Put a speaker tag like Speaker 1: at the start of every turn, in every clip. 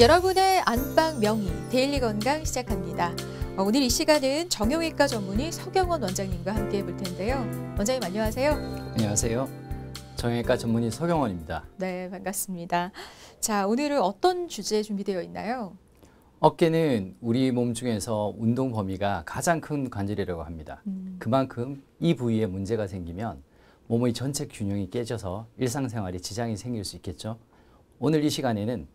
Speaker 1: 여러분의 안방 명의 데일리 건강 시작합니다. 어, 오늘 이 시간은 정형외과 전문의 서경원 원장님과 함께 해볼 텐데요. 원장님 안녕하세요.
Speaker 2: 안녕하세요. 정형외과 전문의 서경원입니다.
Speaker 1: 네, 반갑습니다. 자, 오늘은 어떤 주제 준비되어 있나요?
Speaker 2: 어깨는 우리 몸 중에서 운동 범위가 가장 큰 관절이라고 합니다. 음. 그만큼 이 부위에 문제가 생기면 몸의 전체 균형이 깨져서 일상생활에 지장이 생길 수 있겠죠. 오늘 이 시간에는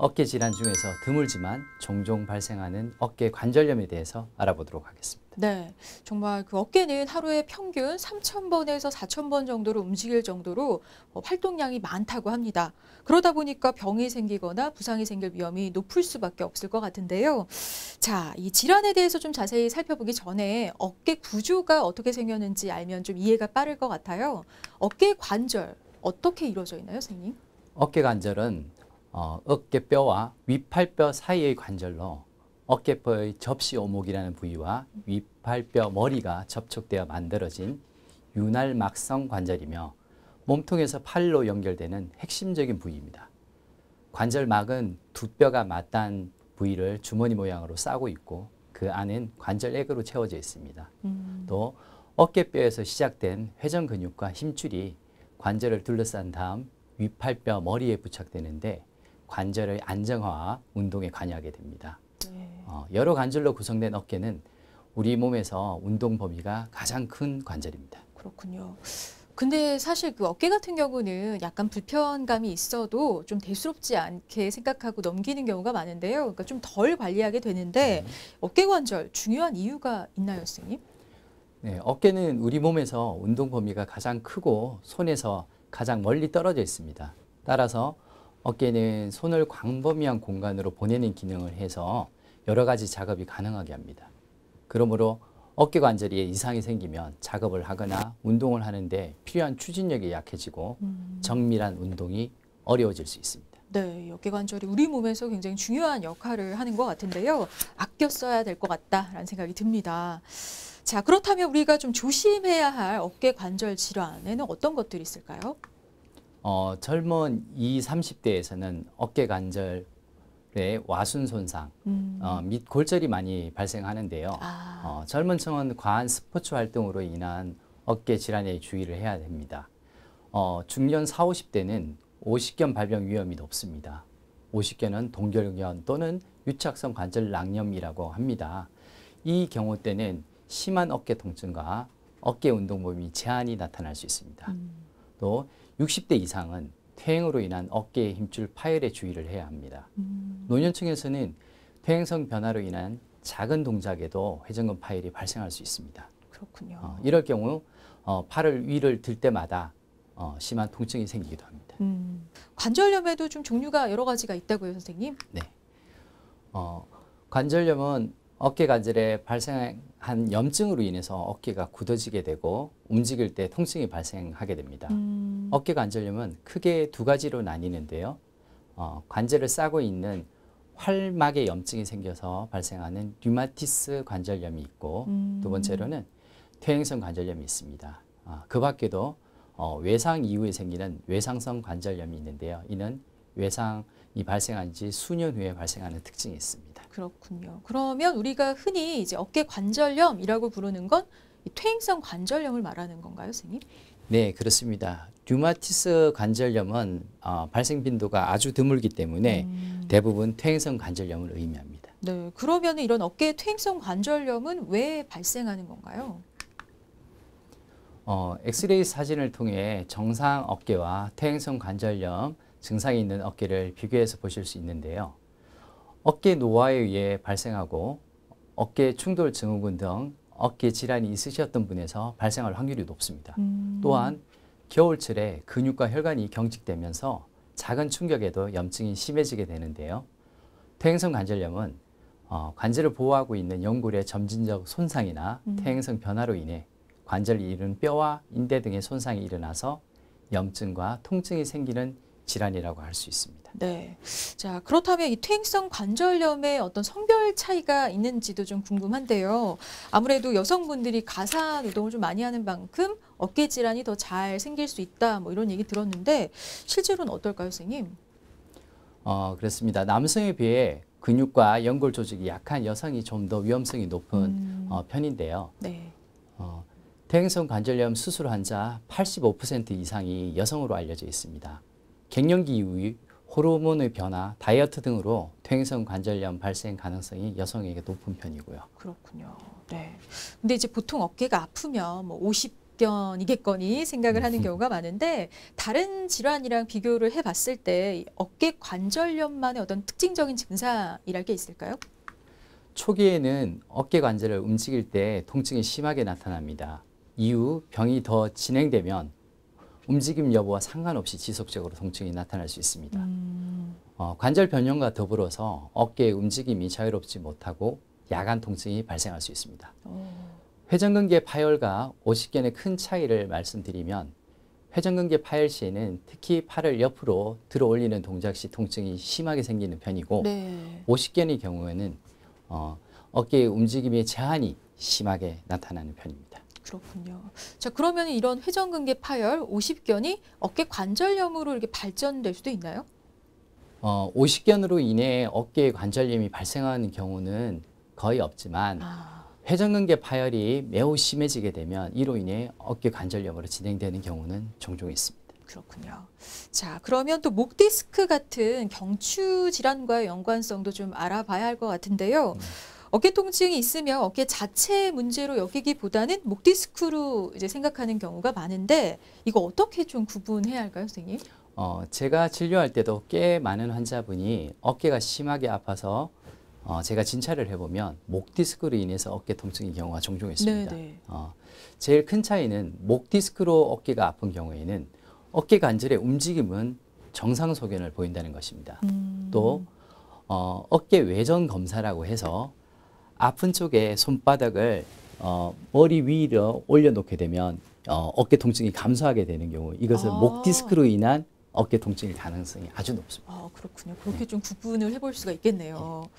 Speaker 2: 어깨 질환 중에서 드물지만 종종 발생하는 어깨 관절염에 대해서 알아보도록 하겠습니다.
Speaker 1: 네, 정말 그 어깨는 하루에 평균 3,000번에서 4,000번 정도로 움직일 정도로 어, 활동량이 많다고 합니다. 그러다 보니까 병이 생기거나 부상이 생길 위험이 높을 수밖에 없을 것 같은데요. 자, 이 질환에 대해서 좀 자세히 살펴보기 전에 어깨 구조가 어떻게 생겼는지 알면 좀 이해가 빠를 것 같아요. 어깨 관절 어떻게 이루어져 있나요, 선생님?
Speaker 2: 어깨 관절은 어, 어깨뼈와 위팔뼈 사이의 관절로 어깨뼈의 접시오목이라는 부위와 위팔뼈 머리가 접촉되어 만들어진 윤활막성 관절이며 몸통에서 팔로 연결되는 핵심적인 부위입니다. 관절막은 두 뼈가 맞닿은 부위를 주머니 모양으로 싸고 있고 그 안엔 관절액으로 채워져 있습니다. 음. 또 어깨뼈에서 시작된 회전 근육과 힘줄이 관절을 둘러싼 다음 위팔뼈 머리에 부착되는데 관절의 안정화 운동에 관여하게 됩니다. 네. 어, 여러 관절로 구성된 어깨는 우리 몸에서 운동 범위가 가장 큰 관절입니다. 그렇군요.
Speaker 1: 근데 사실 그 어깨 같은 경우는 약간 불편감이 있어도 좀 대수롭지 않게 생각하고 넘기는 경우가 많은데요. 그러니까 좀 덜 관리하게 되는데 네. 어깨 관절 중요한 이유가 있나요, 선생님?
Speaker 2: 네, 어깨는 우리 몸에서 운동 범위가 가장 크고 손에서 가장 멀리 떨어져 있습니다. 따라서 어깨는 손을 광범위한 공간으로 보내는 기능을 해서 여러 가지 작업이 가능하게 합니다. 그러므로 어깨 관절에 이상이 생기면 작업을 하거나 운동을 하는데 필요한 추진력이 약해지고 음. 정밀한 운동이 어려워질 수 있습니다.
Speaker 1: 네, 어깨 관절이 우리 몸에서 굉장히 중요한 역할을 하는 것 같은데요. 아껴 써야 될 것 같다라는 생각이 듭니다. 자, 그렇다면 우리가 좀 조심해야 할 어깨 관절 질환에는 어떤 것들이 있을까요?
Speaker 2: 어, 젊은 2, 30대에서는 어깨 관절의 와순 손상 음. 어, 및 골절이 많이 발생하는데요. 아. 어, 젊은 층은 과한 스포츠 활동으로 인한 어깨 질환에 주의를 해야 됩니다. 어, 중년 4, 50대는 오십견 발병 위험이 높습니다. 오십견은 동결견 또는 유착성 관절 낭염이라고 합니다. 이 경우 때는 심한 어깨 통증과 어깨 운동 범위 제한이 나타날 수 있습니다. 음. 또 60대 이상은 퇴행으로 인한 어깨의 힘줄 파열에 주의를 해야 합니다. 음. 노년층에서는 퇴행성 변화로 인한 작은 동작에도 회전근 파열이 발생할 수 있습니다. 그렇군요. 어, 이럴 경우 어, 팔을 위를 들 때마다 어, 심한 통증이 생기기도 합니다. 음.
Speaker 1: 관절염에도 좀 종류가 여러 가지가 있다고요, 선생님?
Speaker 2: 네. 어, 관절염은 어깨 관절에 발생 한 염증으로 인해서 어깨가 굳어지게 되고 움직일 때 통증이 발생하게 됩니다. 음. 어깨가 절려면 크게 두 가지로 나뉘는데요. 어, 관절을 싸고 있는 활막에 염증이 생겨서 발생하는 류마티스 관절염이 있고 음. 두 번째로는 퇴행성 관절염이 있습니다. 어, 그 밖에도 어, 외상 이후에 생기는 외상성 관절염이 있는데요. 이는 외상이 발생한 지 수년 후에 발생하는 특징이 있습니다.
Speaker 1: 그렇군요. 그러면 우리가 흔히 이제 어깨 관절염이라고 부르는 건 퇴행성 관절염을 말하는 건가요, 선생님?
Speaker 2: 네, 그렇습니다. 류마티스 관절염은 어, 발생 빈도가 아주 드물기 때문에 음. 대부분 퇴행성 관절염을 의미합니다.
Speaker 1: 네, 그러면 이런 어깨 퇴행성 관절염은 왜 발생하는 건가요?
Speaker 2: 어, 엑스레이 사진을 통해 정상 어깨와 퇴행성 관절염 증상이 있는 어깨를 비교해서 보실 수 있는데요. 어깨 노화에 의해 발생하고 어깨 충돌 증후군 등 어깨 질환이 있으셨던 분에서 발생할 확률이 높습니다. 음. 또한 겨울철에 근육과 혈관이 경직되면서 작은 충격에도 염증이 심해지게 되는데요. 퇴행성 관절염은 어, 관절을 보호하고 있는 연골의 점진적 손상이나 음. 퇴행성 변화로 인해 관절이 잃은 뼈와 인대 등의 손상이 일어나서 염증과 통증이 생기는 질환이라고 할 수 있습니다.
Speaker 1: 네. 자, 그렇다면 이 퇴행성 관절염의 어떤 성별 차이가 있는지도 좀 궁금한데요. 아무래도 여성분들이 가사 노동을 좀 많이 하는 만큼 어깨 질환이 더 잘 생길 수 있다 뭐 이런 얘기 들었는데 실제로는 어떨까요, 선생님?
Speaker 2: 어, 그렇습니다. 남성에 비해 근육과 연골 조직이 약한 여성이 좀 더 위험성이 높은 음. 어, 편인데요. 네. 어, 퇴행성 관절염 수술 환자 85% 이상이 여성으로 알려져 있습니다. 갱년기 이후 호르몬의 변화, 다이어트 등으로 퇴행성 관절염 발생 가능성이 여성에게 높은 편이고요.
Speaker 1: 그렇군요. 네. 근데 이제 보통 어깨가 아프면 뭐 50견이겠거니 생각을 하는 음. 경우가 많은데 다른 질환이랑 비교를 해봤을 때 어깨 관절염만의 어떤 특징적인 증상이랄 게 있을까요?
Speaker 2: 초기에는 어깨 관절을 움직일 때 통증이 심하게 나타납니다. 이후 병이 더 진행되면 움직임 여부와 상관없이 지속적으로 통증이 나타날 수 있습니다. 음. 어, 관절 변형과 더불어서 어깨의 움직임이 자유롭지 못하고 야간 통증이 발생할 수 있습니다. 오. 어. 회전근개 파열과 오십견의 큰 차이를 말씀드리면 회전근개 파열 시에는 특히 팔을 옆으로 들어 올리는 동작 시 통증이 심하게 생기는 편이고 네. 오십견의 경우에는 어, 어깨의 움직임의 제한이 심하게 나타나는 편입니다.
Speaker 1: 그렇군요. 자, 그러면 이런 회전근개 파열, 오십견이 어깨 관절염으로 이렇게 발전될 수도 있나요?
Speaker 2: 어, 오십견으로 인해 어깨 관절염이 발생하는 경우는 거의 없지만 아. 회전근개 파열이 매우 심해지게 되면 이로 인해 어깨 관절염으로 진행되는 경우는 종종 있습니다.
Speaker 1: 그렇군요. 자, 그러면 또 목 디스크 같은 경추 질환과의 연관성도 좀 알아봐야 할 것 같은데요. 음. 어깨 통증이 있으면 어깨 자체의 문제로 여기기보다는 목 디스크로 이제 생각하는 경우가 많은데 이거 어떻게 좀 구분해야 할까요, 선생님?
Speaker 2: 어, 제가 진료할 때도 꽤 많은 환자분이 어깨가 심하게 아파서 어, 제가 진찰을 해보면 목 디스크로 인해서 어깨 통증인 경우가 종종 있습니다. 네, 네. 어, 제일 큰 차이는 목 디스크로 어깨가 아픈 경우에는 어깨 관절의 움직임은 정상 소견을 보인다는 것입니다. 음. 또 어, 어깨 외전 검사라고 해서 아픈 쪽에 손바닥을 어, 머리 위로 올려놓게 되면 어, 어깨 통증이 감소하게 되는 경우 이것은 아. 목 디스크로 인한 어깨 통증일 가능성이 아주 높습니다. 아, 그렇군요.
Speaker 1: 그렇게 네. 좀 구분을 해볼 수가 있겠네요. 네.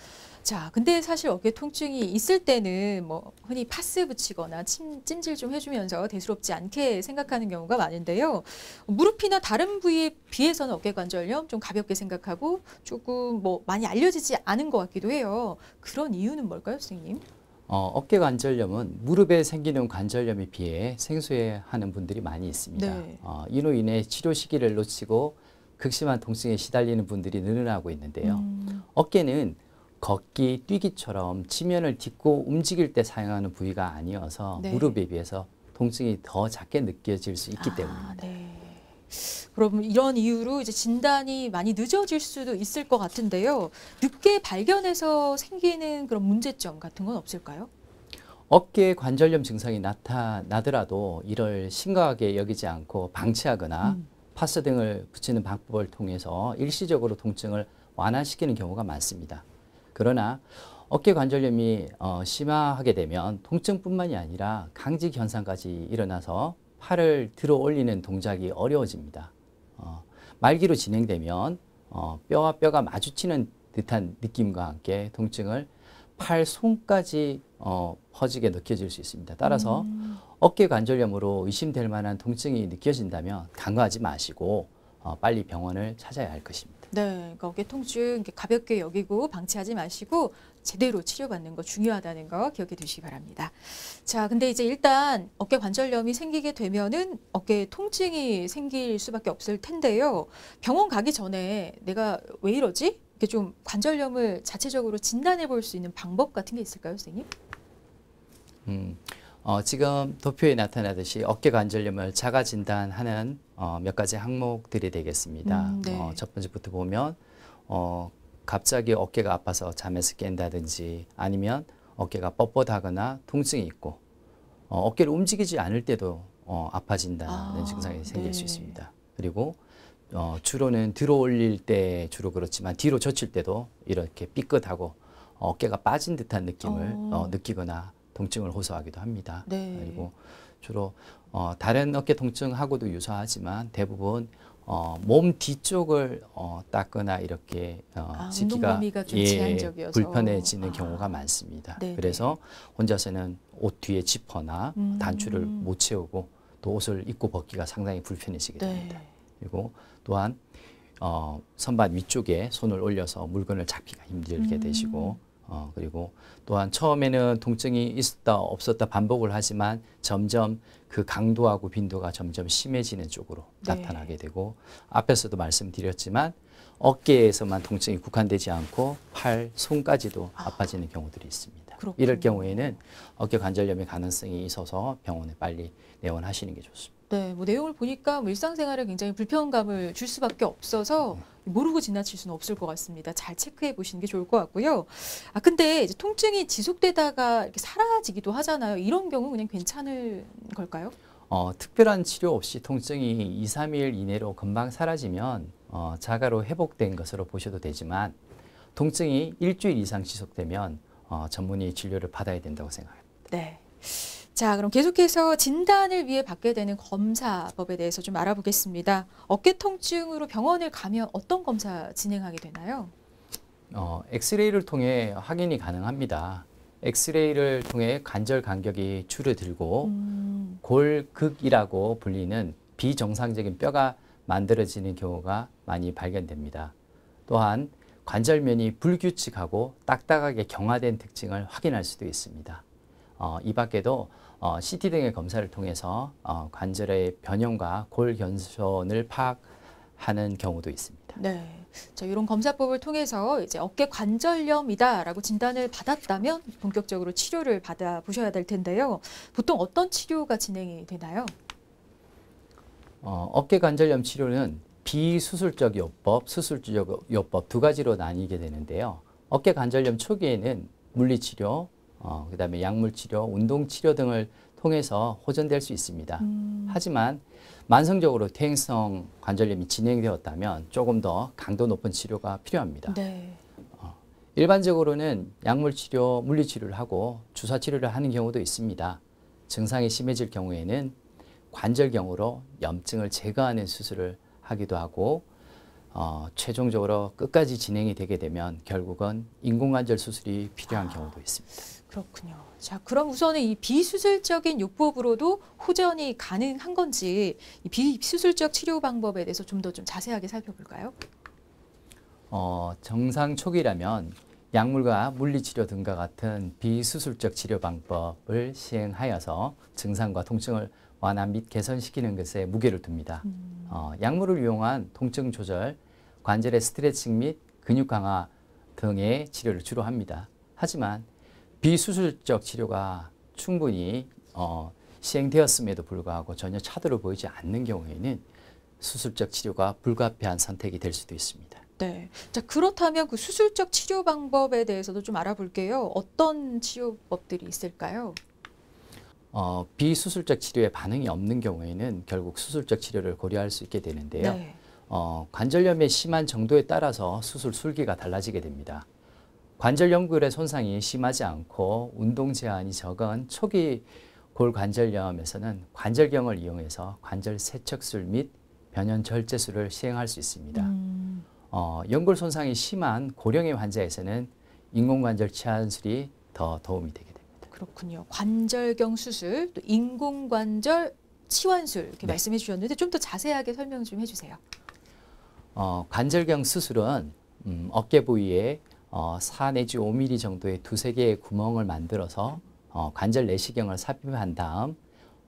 Speaker 1: 자, 근데 사실 어깨 통증이 있을 때는 뭐 흔히 파스 붙이거나 침, 찜질 좀 해주면서 대수롭지 않게 생각하는 경우가 많은데요. 무릎이나 다른 부위에 비해서는 어깨 관절염 좀 가볍게 생각하고 조금 뭐 많이 알려지지 않은 것 같기도 해요. 그런 이유는 뭘까요, 선생님?
Speaker 2: 어, 어깨 관절염은 무릎에 생기는 관절염에 비해 생소해하는 분들이 많이 있습니다. 네. 어, 이로 인해 치료 시기를 놓치고 극심한 통증에 시달리는 분들이 늘어나고 있는데요. 음. 어깨는 걷기, 뛰기처럼 지면을 딛고 움직일 때 사용하는 부위가 아니어서 네. 무릎에 비해서 통증이 더 작게 느껴질 수 있기 아, 때문입니다. 네.
Speaker 1: 그럼 이런 이유로 이제 진단이 많이 늦어질 수도 있을 것 같은데요. 늦게 발견해서 생기는 그런 문제점 같은 건 없을까요?
Speaker 2: 어깨 관절염 증상이 나타나더라도 이를 심각하게 여기지 않고 방치하거나 음. 파스 등을 붙이는 방법을 통해서 일시적으로 통증을 완화시키는 경우가 많습니다. 그러나 어깨 관절염이 어, 심화하게 되면 통증뿐만이 아니라 강직 현상까지 일어나서 팔을 들어 올리는 동작이 어려워집니다. 어, 말기로 진행되면 어, 뼈와 뼈가 마주치는 듯한 느낌과 함께 통증을 팔 손까지 어, 퍼지게 느껴질 수 있습니다. 따라서 음. 어깨 관절염으로 의심될 만한 통증이 느껴진다면 간과하지 마시고 어, 빨리 병원을 찾아야 할 것입니다.
Speaker 1: 네, 그 거기 통증 가볍게 여기고 방치하지 마시고 제대로 치료받는 거 중요하다는 거 기억해 두시기 바랍니다. 자, 근데 이제 일단 어깨 관절염이 생기게 되면은 어깨 통증이 생길 수밖에 없을 텐데요. 병원 가기 전에 내가 왜 이러지? 이렇게 좀 관절염을 자체적으로 진단해 볼 수 있는 방법 같은 게 있을까요, 선생님?
Speaker 2: 음. 어, 지금 도표에 나타나듯이 어깨 관절염을 자가 진단하는 어, 몇 가지 항목들이 되겠습니다. 음, 네. 어, 첫 번째부터 보면 어, 갑자기 어깨가 아파서 잠에서 깬다든지 아니면 어깨가 뻣뻣하거나 통증이 있고 어, 어깨를 움직이지 않을 때도 어, 아파진다는 아, 증상이 생길 네. 수 있습니다. 그리고 어, 주로는 들어 올릴 때 주로 그렇지만 뒤로 젖힐 때도 이렇게 삐끗하고 어깨가 빠진 듯한 느낌을 어, 어 느끼거나 통증을 호소하기도 합니다. 네. 그리고 주로 어, 다른 어깨 통증하고도 유사하지만 대부분 어, 몸 뒤쪽을 어, 닦거나 이렇게 어, 아, 식기가 예, 불편해지는 아. 경우가 많습니다. 네네. 그래서 혼자서는 옷 뒤에 지퍼나 음. 단추를 못 채우고 또 옷을 입고 벗기가 상당히 불편해지게 네. 됩니다. 네. 그리고 또한 어, 선반 위쪽에 손을 올려서 물건을 잡기가 힘들게 음. 되시고 어, 그리고 또한 처음에는 통증이 있었다 없었다 반복을 하지만 점점 그 강도하고 빈도가 점점 심해지는 쪽으로 네. 나타나게 되고 앞에서도 말씀드렸지만 어깨에서만 통증이 국한되지 않고 팔, 손까지도 아, 파지는 경우들이 있습니다. 그렇군요. 이럴 경우에는 어깨 관절염의 가능성이 있어서 병원에 빨리 내원하시는 게 좋습니다.
Speaker 1: 네, 뭐 내용을 보니까 뭐 일상생활에 굉장히 불편감을 줄 수밖에 없어서 네. 모르고 지나칠 수는 없을 것 같습니다. 잘 체크해 보시는 게 좋을 것 같고요. 아 근데 이제 통증이 지속되다가 이렇게 사라지기도 하잖아요. 이런 경우 그냥 괜찮을 걸까요?
Speaker 2: 어, 특별한 치료 없이 통증이 2, 3일 이내로 금방 사라지면 어, 자가로 회복된 것으로 보셔도 되지만 통증이 일주일 이상 지속되면 어, 전문의 진료를 받아야 된다고 생각합니다.
Speaker 1: 네. 자, 그럼 계속해서 진단을 위해 받게 되는 검사법에 대해서 좀 알아보겠습니다. 어깨 통증으로 병원을 가면 어떤 검사 진행하게 되나요?
Speaker 2: 어, 엑스레이를 통해 확인이 가능합니다. 엑스레이를 통해 관절 간격이 줄어들고 음. 골극이라고 불리는 비정상적인 뼈가 만들어지는 경우가 많이 발견됩니다. 또한 관절면이 불규칙하고 딱딱하게 경화된 특징을 확인할 수도 있습니다. 어, 이 밖에도 어, CT 등의 검사를 통해서 어, 관절의 변형과 골견선을 파악하는 경우도 있습니다.
Speaker 1: 네. 자, 이런 검사법을 통해서 이제 어깨 관절염이다라고 진단을 받았다면 본격적으로 치료를 받아 보셔야 될 텐데요. 보통 어떤 치료가 진행이 되나요?
Speaker 2: 어, 어깨 관절염 치료는 비수술적 요법, 수술적 요법 두 가지로 나뉘게 되는데요. 어깨 관절염 초기에는 물리치료, 어, 그 다음에 약물치료, 운동치료 등을 통해서 호전될 수 있습니다. 음. 하지만 만성적으로 퇴행성 관절염이 진행되었다면 조금 더 강도 높은 치료가 필요합니다. 네. 어, 일반적으로는 약물치료, 물리치료를 하고 주사치료를 하는 경우도 있습니다. 증상이 심해질 경우에는 관절경으로 염증을 제거하는 수술을 하기도 하고 어, 최종적으로 끝까지 진행이 되게 되면 결국은 인공관절 수술이 필요한 아, 경우도 있습니다. 그렇군요.
Speaker 1: 자, 그럼 우선은 이 비수술적인 요법으로도 호전이 가능한 건지 이 비수술적 치료 방법에 대해서 좀 더좀 좀 자세하게 살펴볼까요?
Speaker 2: 어, 정상 초기라면 약물과 물리치료 등과 같은 비수술적 치료 방법을 시행하여서 증상과 통증을 완화 및 개선시키는 것에 무게를 둡니다. 음. 어, 약물을 이용한 통증 조절, 관절의 스트레칭 및 근육 강화 등의 치료를 주로 합니다. 하지만 비수술적 치료가 충분히 어, 시행되었음에도 불구하고 전혀 차도를 보이지 않는 경우에는 수술적 치료가 불가피한 선택이 될 수도 있습니다.
Speaker 1: 네. 자, 그렇다면 그 수술적 치료 방법에 대해서도 좀 알아볼게요. 어떤 치료법들이 있을까요?
Speaker 2: 어, 비수술적 치료에 반응이 없는 경우에는 결국 수술적 치료를 고려할 수 있게 되는데요. 네. 어, 관절염의 심한 정도에 따라서 수술 술기가 달라지게 됩니다. 관절 연골의 손상이 심하지 않고 운동 제한이 적은 초기 골관절염에서는 관절경을 이용해서 관절 세척술 및 변연 절제술을 시행할 수 있습니다. 음. 어, 연골 손상이 심한 고령의 환자에서는 인공관절 치안술이 더 도움이 되겠습니다.
Speaker 1: 그렇군요. 관절경 수술, 또 인공관절 치환술 이렇게 네. 말씀해 주셨는데 좀 더 자세하게 설명 좀 해주세요.
Speaker 2: 어, 관절경 수술은 음, 어깨 부위에 어, 4 내지 5mm 정도의 두세 개의 구멍을 만들어서 어, 관절 내시경을 삽입한 다음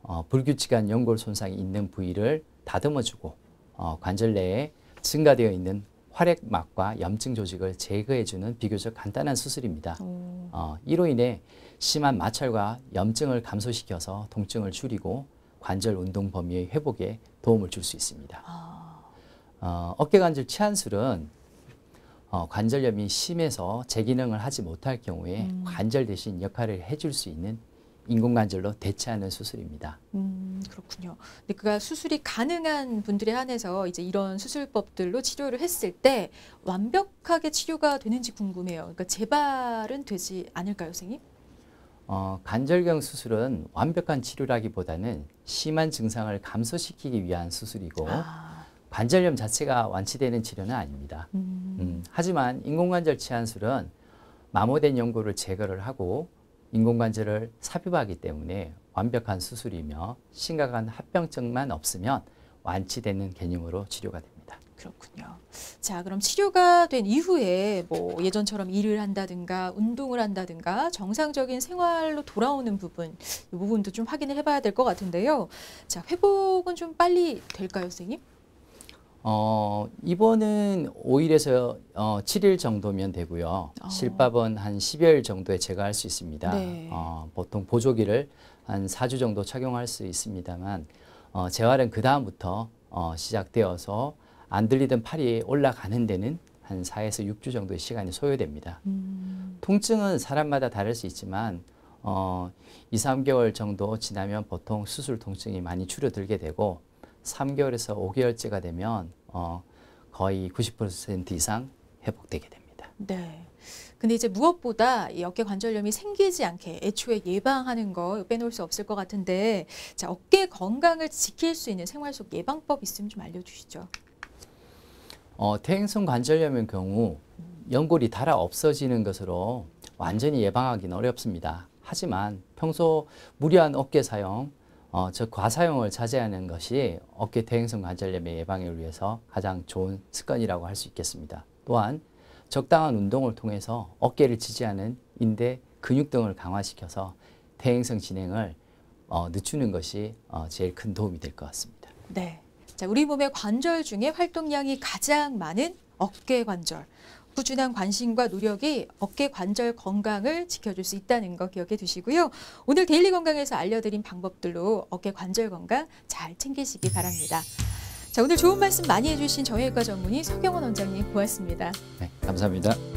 Speaker 2: 어, 불규칙한 연골 손상이 있는 부위를 다듬어주고 어, 관절 내에 증가되어 있는 활액막과 염증 조직을 제거해주는 비교적 간단한 수술입니다. 어, 이로 인해 심한 마찰과 염증을 감소시켜서 통증을 줄이고 관절 운동 범위의 회복에 도움을 줄 수 있습니다. 아. 어, 어깨관절 치안술은 어, 관절염이 심해서 재기능을 하지 못할 경우에 음. 관절 대신 역할을 해줄 수 있는 인공관절로 대체하는 수술입니다.
Speaker 1: 음, 그렇군요. 근데 그가 수술이 가능한 분들에 한해서 이제 이런 수술법들로 치료를 했을 때 완벽하게 치료가 되는지 궁금해요. 그러니까 재발은 되지 않을까요, 선생님?
Speaker 2: 어, 관절경 수술은 완벽한 치료라기보다는 심한 증상을 감소시키기 위한 수술이고 아. 관절염 자체가 완치되는 치료는 아닙니다. 음. 음, 하지만 인공관절 치환술은 마모된 연골을 제거를 하고 인공관절을 삽입하기 때문에 완벽한 수술이며 심각한 합병증만 없으면 완치되는 개념으로 치료가 됩니다.
Speaker 1: 그렇군요. 자, 그럼 치료가 된 이후에 뭐 예전처럼 일을 한다든가 운동을 한다든가 정상적인 생활로 돌아오는 부분, 이 부분도 좀 확인을 해봐야 될 것 같은데요. 자, 회복은 좀 빨리 될까요, 선생님?
Speaker 2: 어, 입원은 5일에서 어, 7일 정도면 되고요. 어. 실밥은 한1 0일 정도에 제거할 수 있습니다. 네. 어, 보통 보조기를 한 4주 정도 착용할 수 있습니다만 어, 재활은 그 다음부터 어, 시작되어서 안 들리던 팔이 올라가는 데는 한 4에서 6주 정도의 시간이 소요됩니다. 음. 통증은 사람마다 다를 수 있지만 어, 2, 3개월 정도 지나면 보통 수술 통증이 많이 줄어들게 되고 3개월에서 5개월째가 되면 어, 거의 90% 이상 회복되게 됩니다.
Speaker 1: 네. 근데 이제 무엇보다 어깨 관절염이 생기지 않게 애초에 예방하는 거 빼놓을 수 없을 것 같은데 자, 어깨 건강을 지킬 수 있는 생활 속 예방법 있으면 좀 알려주시죠.
Speaker 2: 어, 퇴행성 관절염의 경우 연골이 닳아 없어지는 것으로 완전히 예방하기는 어렵습니다. 하지만 평소 무리한 어깨 사용, 어, 즉 과사용을 자제하는 것이 어깨 퇴행성 관절염의 예방을 위해서 가장 좋은 습관이라고 할 수 있겠습니다. 또한 적당한 운동을 통해서 어깨를 지지하는 인대 근육 등을 강화시켜서 퇴행성 진행을 어, 늦추는 것이 어, 제일 큰 도움이 될 것 같습니다.
Speaker 1: 네. 자, 우리 몸의 관절 중에 활동량이 가장 많은 어깨 관절. 꾸준한 관심과 노력이 어깨 관절 건강을 지켜줄 수 있다는 거 기억해 두시고요. 오늘 데일리 건강에서 알려드린 방법들로 어깨 관절 건강 잘 챙기시기 바랍니다. 자 오늘 좋은 말씀 많이 해주신 정형외과 전문의 서경원 원장님 고맙습니다. 네,
Speaker 2: 감사합니다.